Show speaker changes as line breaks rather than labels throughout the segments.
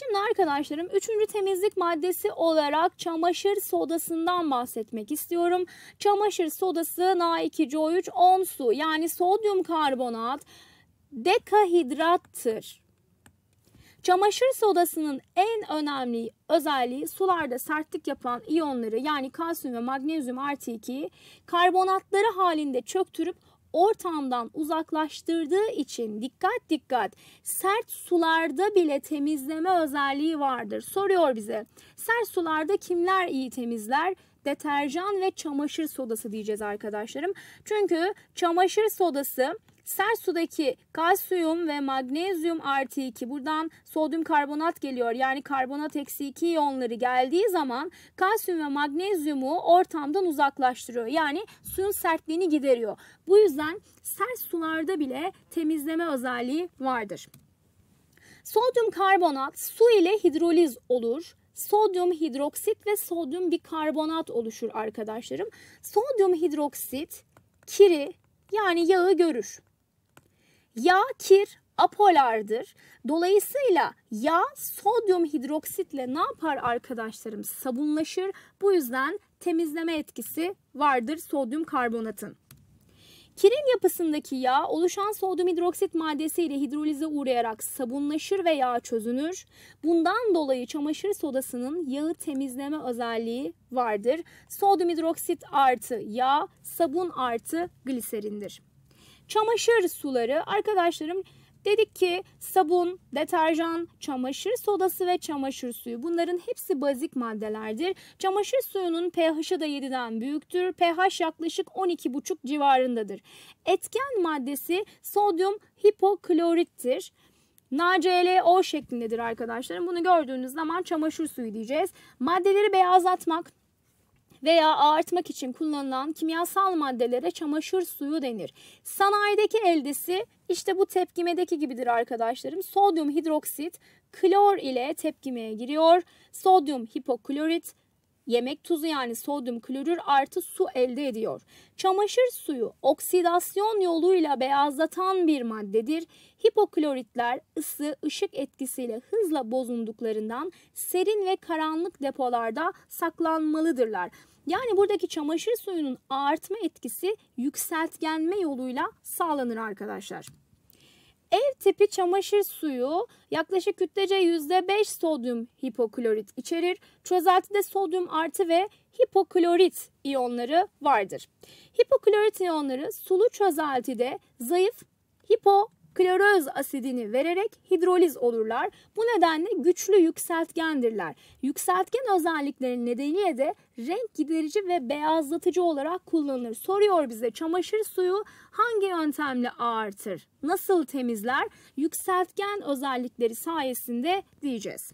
Şimdi arkadaşlarım üçüncü temizlik maddesi olarak çamaşır sodasından bahsetmek istiyorum. Çamaşır sodası Na2CO3 10 su yani sodyum karbonat dekahidrattır. Çamaşır sodasının en önemli özelliği sularda sertlik yapan iyonları yani kalsiyum ve magnezyum artı 2'yi karbonatları halinde çöktürüp ortamdan uzaklaştırdığı için dikkat dikkat sert sularda bile temizleme özelliği vardır. Soruyor bize sert sularda kimler iyi temizler? deterjan ve çamaşır sodası diyeceğiz arkadaşlarım. Çünkü çamaşır sodası sert sudaki kalsiyum ve magnezyum artı 2 buradan sodyum karbonat geliyor. Yani karbonat eksi 2 iyonları geldiği zaman kalsiyum ve magnezyumu ortamdan uzaklaştırıyor. Yani suyun sertliğini gideriyor. Bu yüzden sert sularda bile temizleme özelliği vardır. Sodyum karbonat su ile hidroliz olur. Sodyum hidroksit ve sodyum bikarbonat oluşur arkadaşlarım. Sodyum hidroksit kiri yani yağı görür. Yağ kir apolardır. Dolayısıyla yağ sodyum hidroksitle ne yapar arkadaşlarım? Sabunlaşır. Bu yüzden temizleme etkisi vardır sodyum karbonatın. Kirin yapısındaki yağ oluşan sodyum hidroksit maddesi ile hidrolize uğrayarak sabunlaşır ve yağ çözünür. Bundan dolayı çamaşır sodasının yağı temizleme özelliği vardır. Sodyum hidroksit artı yağ, sabun artı gliserindir. Çamaşır suları arkadaşlarım Dedik ki sabun, deterjan, çamaşır sodası ve çamaşır suyu bunların hepsi bazik maddelerdir. Çamaşır suyunun pH'ı da 7'den büyüktür. pH yaklaşık 12,5 civarındadır. Etken maddesi sodyum hipoklorittir. NaClO şeklindedir arkadaşlarım. Bunu gördüğünüz zaman çamaşır suyu diyeceğiz. Maddeleri beyazlatmak, veya ağartmak için kullanılan kimyasal maddelere çamaşır suyu denir. Sanayideki eldesi işte bu tepkimedeki gibidir arkadaşlarım. Sodyum hidroksit klor ile tepkimeye giriyor. Sodyum hipoklorit yemek tuzu yani sodyum klorür artı su elde ediyor. Çamaşır suyu oksidasyon yoluyla beyazlatan bir maddedir. Hipokloritler ısı, ışık etkisiyle hızla bozunduklarından serin ve karanlık depolarda saklanmalıdırlar. Yani buradaki çamaşır suyunun artma etkisi yükseltgenme yoluyla sağlanır arkadaşlar. Ev tipi çamaşır suyu yaklaşık kütlece %5 sodyum hipoklorit içerir. Çözeltide sodyum artı ve hipoklorit iyonları vardır. Hipoklorit iyonları sulu çözeltide zayıf hipo kloroz asidini vererek hidroliz olurlar. Bu nedenle güçlü yükseltgendirler. Yükseltgen özellikleri nedeniyle de renk giderici ve beyazlatıcı olarak kullanılır. Soruyor bize çamaşır suyu hangi yöntemle ağartır? Nasıl temizler? Yükseltgen özellikleri sayesinde diyeceğiz.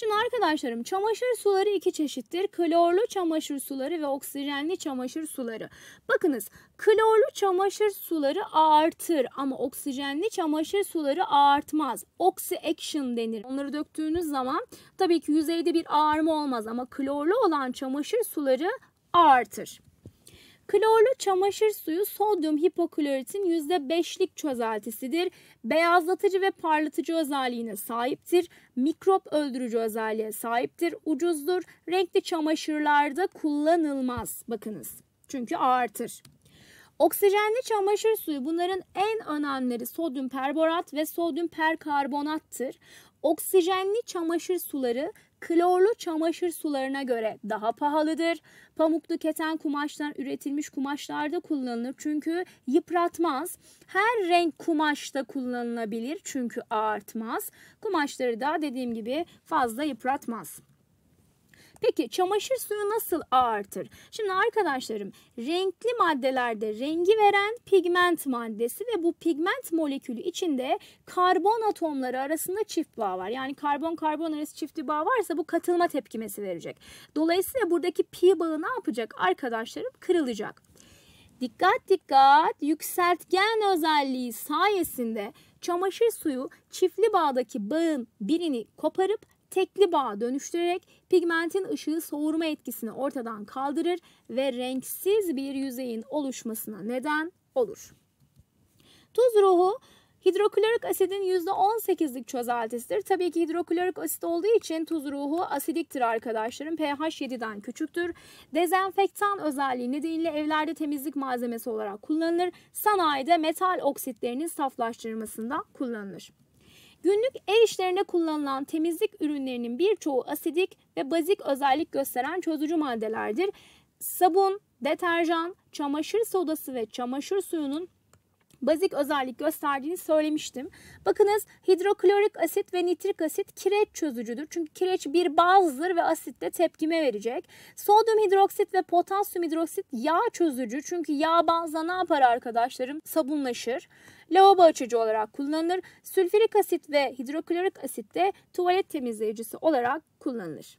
Şimdi arkadaşlarım çamaşır suları iki çeşittir. Klorlu çamaşır suları ve oksijenli çamaşır suları. Bakınız klorlu çamaşır suları artır ama oksijenli çamaşır suları artmaz. Oxy action denir. Onları döktüğünüz zaman tabii ki yüzeyde bir ağarma olmaz ama klorlu olan çamaşır suları artır. Klorlu çamaşır suyu sodyum hipokloritin %5'lik çözeltisidir. Beyazlatıcı ve parlatıcı özelliğine sahiptir. Mikrop öldürücü özelliğe sahiptir. Ucuzdur. Renkli çamaşırlarda kullanılmaz. Bakınız. Çünkü ağırtır. Oksijenli çamaşır suyu bunların en önemlileri sodyum perborat ve sodyum perkarbonattır. Oksijenli çamaşır suları klorlu çamaşır sularına göre daha pahalıdır. Pamuklu keten kumaştan üretilmiş kumaşlarda kullanılır çünkü yıpratmaz. Her renk kumaşta kullanılabilir çünkü ağartmaz. Kumaşları da dediğim gibi fazla yıpratmaz. Peki çamaşır suyu nasıl artır? Şimdi arkadaşlarım renkli maddelerde rengi veren pigment maddesi ve bu pigment molekülü içinde karbon atomları arasında çift bağ var. Yani karbon karbon arası çifti bağ varsa bu katılma tepkimesi verecek. Dolayısıyla buradaki pi bağı ne yapacak arkadaşlarım? Kırılacak. Dikkat dikkat yükseltgen özelliği sayesinde çamaşır suyu çiftli bağdaki bağın birini koparıp tekli bağa dönüştürerek pigmentin ışığı soğurma etkisini ortadan kaldırır ve renksiz bir yüzeyin oluşmasına neden olur. Tuz ruhu Hidroklorik asidin %18'lik çözeltisidir. Tabii ki hidroklorik asit olduğu için tuz ruhu asidiktir arkadaşlarım. pH 7'den küçüktür. Dezenfektan özelliği nedeniyle evlerde temizlik malzemesi olarak kullanılır. Sanayide metal oksitlerinin saflaştırmasında kullanılır. Günlük ev işlerinde kullanılan temizlik ürünlerinin birçoğu asidik ve bazik özellik gösteren çözücü maddelerdir. Sabun, deterjan, çamaşır sodası ve çamaşır suyunun bazik özellik gösterdiğini söylemiştim. Bakınız hidroklorik asit ve nitrik asit kireç çözücüdür. Çünkü kireç bir bazdır ve asitle tepkime verecek. Sodyum hidroksit ve potasyum hidroksit yağ çözücü. Çünkü yağ bazla ne yapar arkadaşlarım? Sabunlaşır. Lavabo açıcı olarak kullanılır. Sülfürik asit ve hidroklorik asit de tuvalet temizleyicisi olarak kullanılır.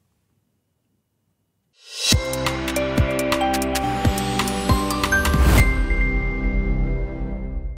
Müzik